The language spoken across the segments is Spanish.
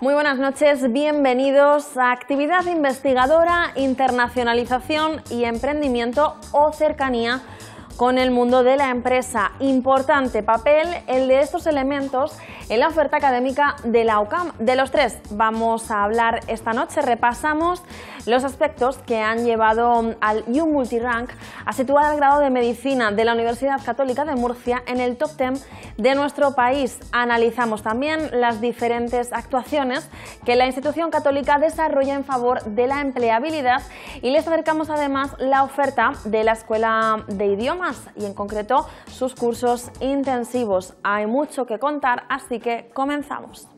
Muy buenas noches, bienvenidos a Actividad Investigadora, Internacionalización y Emprendimiento o Cercanía con el mundo de la empresa. Importante papel el de estos elementos en la oferta académica de la UCAM. De los tres vamos a hablar esta noche. Repasamos los aspectos que han llevado al U Multirank a situar al grado de medicina de la Universidad Católica de Murcia en el top 10 de nuestro país. Analizamos también las diferentes actuaciones que la institución católica desarrolla en favor de la empleabilidad y les acercamos además la oferta de la Escuela de Idiomas y en concreto sus cursos intensivos. Hay mucho que contar, así que comenzamos.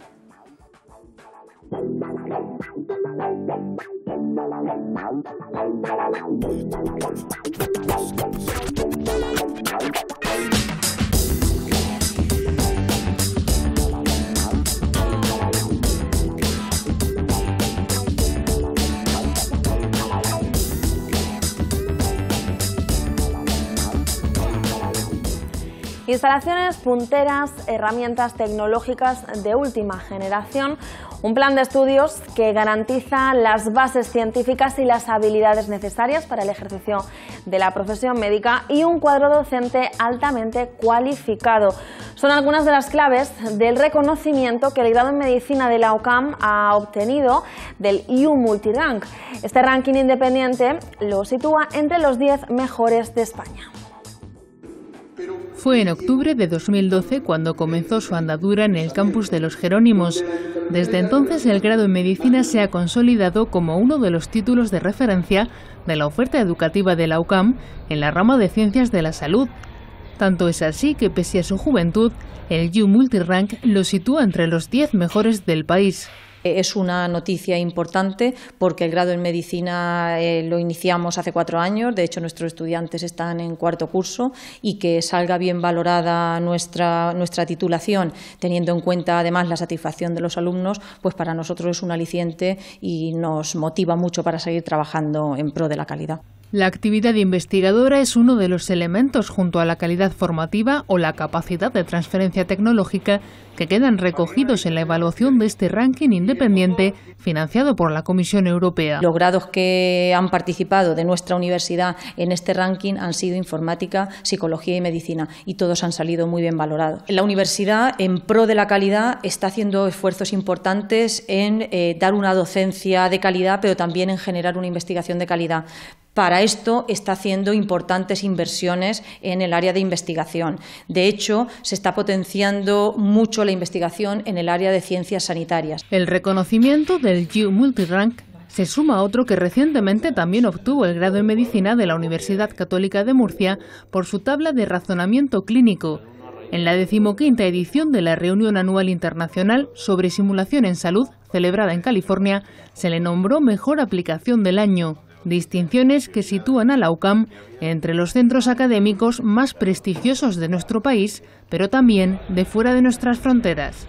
Instalaciones punteras, herramientas tecnológicas de última generación, un plan de estudios que garantiza las bases científicas y las habilidades necesarias para el ejercicio de la profesión médica y un cuadro docente altamente cualificado. Son algunas de las claves del reconocimiento que el grado en medicina de la OCAM ha obtenido del EU Multirank. Este ranking independiente lo sitúa entre los 10 mejores de España. Fue en octubre de 2012 cuando comenzó su andadura en el campus de los Jerónimos. Desde entonces el grado en medicina se ha consolidado como uno de los títulos de referencia de la oferta educativa de la UCAM en la rama de ciencias de la salud. Tanto es así que pese a su juventud, el U Multirank lo sitúa entre los 10 mejores del país. Eh, es una noticia importante porque el grado en medicina eh, lo iniciamos hace cuatro años, de hecho nuestros estudiantes están en cuarto curso y que salga bien valorada nuestra titulación, teniendo en cuenta además la satisfacción de los alumnos, pues para nosotros es un aliciente y nos motiva mucho para seguir trabajando en pro de la calidad. La actividad investigadora es uno de los elementos junto a la calidad formativa o la capacidad de transferencia tecnológica que quedan recogidos en la evaluación de este ranking independiente financiado por la Comisión Europea. Los grados que han participado de nuestra universidad en este ranking han sido informática, psicología y medicina y todos han salido muy bien valorados. La universidad, en pro de la calidad, está haciendo esfuerzos importantes en eh, dar una docencia de calidad, pero también en generar una investigación de calidad para esto está haciendo importantes inversiones en el área de investigación. De hecho, se está potenciando mucho la investigación en el área de ciencias sanitarias. El reconocimiento del U Multirank se suma a otro que recientemente también obtuvo el grado en medicina de la Universidad Católica de Murcia por su tabla de razonamiento clínico. En la decimoquinta edición de la reunión anual internacional sobre simulación en salud, celebrada en California, se le nombró Mejor Aplicación del Año distinciones que sitúan a la UCAM entre los centros académicos más prestigiosos de nuestro país, pero también de fuera de nuestras fronteras.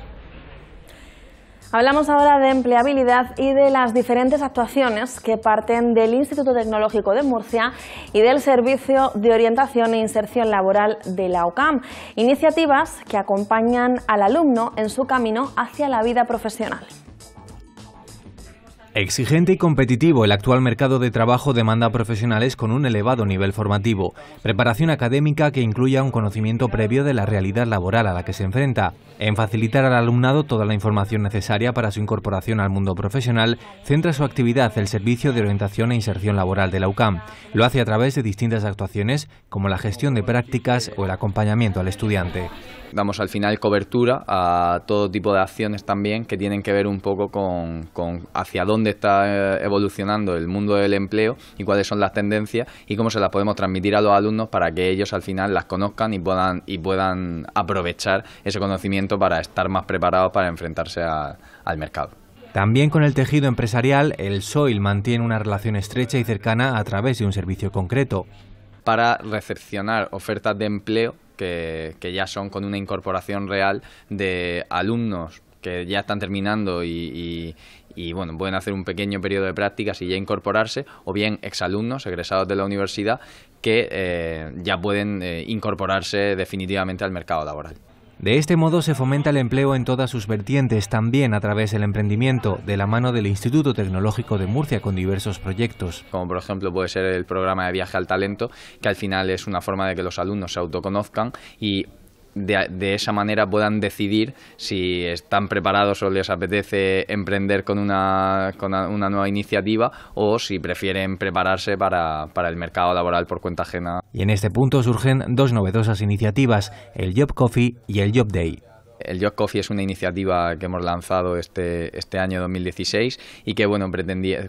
Hablamos ahora de empleabilidad y de las diferentes actuaciones que parten del Instituto Tecnológico de Murcia y del Servicio de Orientación e Inserción Laboral de la OCAM, iniciativas que acompañan al alumno en su camino hacia la vida profesional. Exigente y competitivo, el actual mercado de trabajo demanda profesionales con un elevado nivel formativo, preparación académica que incluya un conocimiento previo de la realidad laboral a la que se enfrenta, en facilitar al alumnado toda la información necesaria para su incorporación al mundo profesional, centra su actividad el Servicio de Orientación e Inserción Laboral de la UCAM. Lo hace a través de distintas actuaciones como la gestión de prácticas o el acompañamiento al estudiante damos al final cobertura a todo tipo de acciones también que tienen que ver un poco con, hacia dónde está eh, evolucionando el mundo del empleo y cuáles son las tendencias y cómo se las podemos transmitir a los alumnos para que ellos al final las conozcan y puedan y puedan aprovechar ese conocimiento para estar más preparados para enfrentarse al mercado. También con el tejido empresarial, el SOIL mantiene una relación estrecha y cercana a través de un servicio concreto. Para recepcionar ofertas de empleo, que, ya son con una incorporación real de alumnos que ya están terminando y, bueno, pueden hacer un pequeño periodo de prácticas y ya incorporarse, o bien exalumnos, egresados de la universidad, que eh, ya pueden eh, incorporarse definitivamente al mercado laboral. De este modo se fomenta el empleo en todas sus vertientes, también a través del emprendimiento, de la mano del Instituto Tecnológico de Murcia con diversos proyectos. Como por ejemplo puede ser el programa de viaje al talento, que al final es una forma de que los alumnos se autoconozcan y de, esa manera puedan decidir si están preparados o les apetece emprender con una, nueva iniciativa o si prefieren prepararse para, para el mercado laboral por cuenta ajena. Y en este punto surgen dos novedosas iniciativas, el Job Coffee y el Job Day. El Job Coffee es una iniciativa que hemos lanzado este, este año 2016 y que, bueno,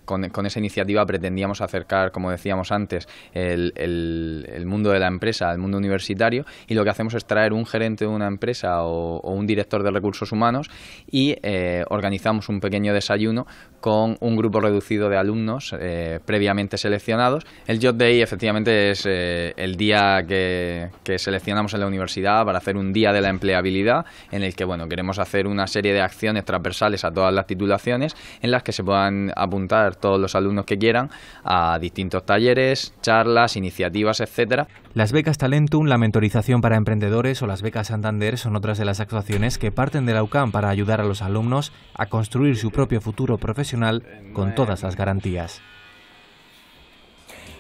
con, esa iniciativa pretendíamos acercar, como decíamos antes, el, mundo de la empresa al mundo universitario y lo que hacemos es traer un gerente de una empresa o, un director de recursos humanos y eh, organizamos un pequeño desayuno con un grupo reducido de alumnos eh, previamente seleccionados. El Job Day efectivamente es eh, el día que, seleccionamos en la universidad para hacer un día de la empleabilidad en el que bueno, queremos hacer una serie de acciones transversales a todas las titulaciones en las que se puedan apuntar todos los alumnos que quieran a distintos talleres, charlas, iniciativas, etcétera. Las becas Talentum, la mentorización para emprendedores o las becas Santander son otras de las actuaciones que parten de la UCAM para ayudar a los alumnos a construir su propio futuro profesional con todas las garantías.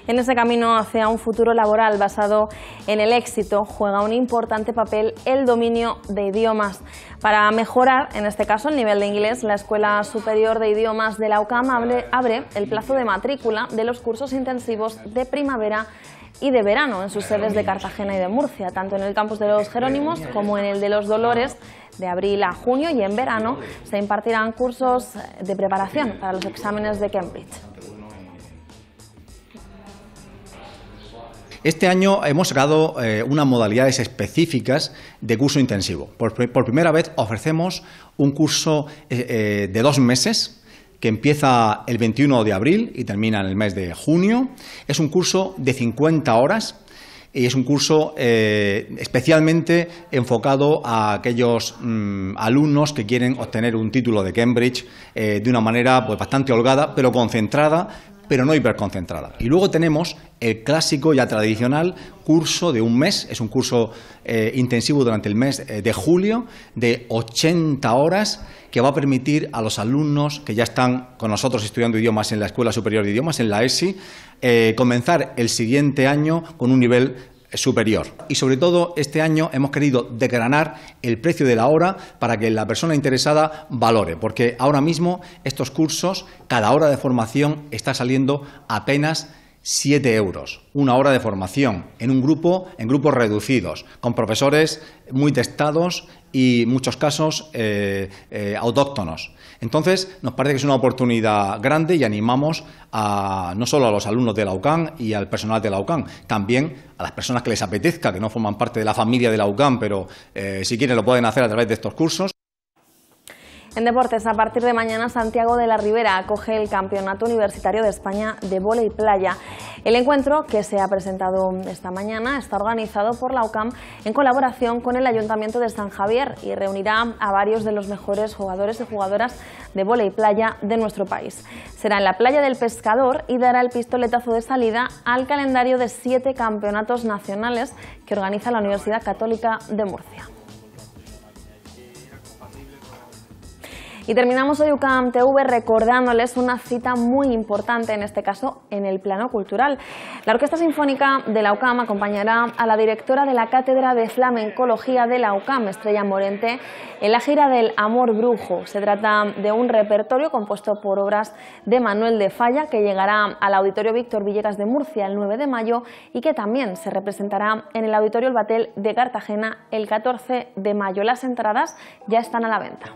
En ese camino hacia un futuro laboral basado en el éxito juega un importante papel el dominio de idiomas. Para mejorar, en este caso, el nivel de inglés, la Escuela Superior de Idiomas de la UCAM abre el plazo de matrícula de los cursos intensivos de primavera y de verano en sus sedes de Cartagena y de Murcia, tanto en el campus de los Jerónimos como en el de los Dolores de abril a junio y en verano se impartirán cursos de preparación para los exámenes de Cambridge. Este año hemos sacado eh, unas modalidades específicas de curso intensivo. Por, primera vez ofrecemos un curso eh, eh, de dos meses que empieza el 21 de abril y termina en el mes de junio. Es un curso de 50 horas y es un curso especialmente enfocado a aquellos mm, alumnos que quieren obtener un título de Cambridge de una manera pues, bastante holgada, pero concentrada pero no hiperconcentrada. Y luego tenemos el clásico ya tradicional curso de un mes, es un curso eh, intensivo durante el mes eh, de julio de 80 horas que va a permitir a los alumnos que ya están con nosotros estudiando idiomas en la Escuela Superior de Idiomas, en la ESI, eh, comenzar el siguiente año con un nivel superior. Y sobre todo, este año hemos querido decranar el precio de la hora para que la persona interesada valore, porque ahora mismo estos cursos, cada hora de formación está saliendo apenas Siete euros, una hora de formación en un grupo, en grupos reducidos, con profesores muy testados y en muchos casos eh, eh, autóctonos. Entonces, nos parece que es una oportunidad grande y animamos a, no solo a los alumnos de la UCAN y al personal de la UCAN, también a las personas que les apetezca, que no forman parte de la familia de la UCAN, pero eh, si quieren lo pueden hacer a través de estos cursos. En deportes, a partir de mañana Santiago de la Ribera acoge el Campeonato Universitario de España de y Playa. El encuentro, que se ha presentado esta mañana, está organizado por la UCAM en colaboración con el Ayuntamiento de San Javier y reunirá a varios de los mejores jugadores y jugadoras de y Playa de nuestro país. Será en la Playa del Pescador y dará el pistoletazo de salida al calendario de siete campeonatos nacionales que organiza la Universidad Católica de Murcia. Y terminamos hoy UCAM TV recordándoles una cita muy importante, en este caso en el plano cultural. La Orquesta Sinfónica de la UCAM acompañará a la directora de la Cátedra de Flamencología de la UCAM, Estrella Morente, en la gira del Amor Brujo. Se trata de un repertorio compuesto por obras de Manuel de Falla que llegará al Auditorio Víctor Villegas de Murcia el 9 de mayo y que también se representará en el Auditorio El Batel de Cartagena el 14 de mayo. Las entradas ya están a la venta.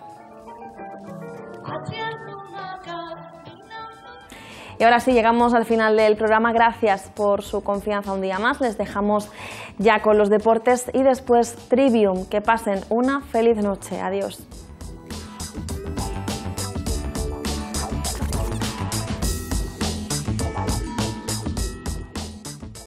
Y ahora sí, llegamos al final del programa. Gracias por su confianza un día más. Les dejamos ya con los deportes y después Trivium. Que pasen una feliz noche. Adiós.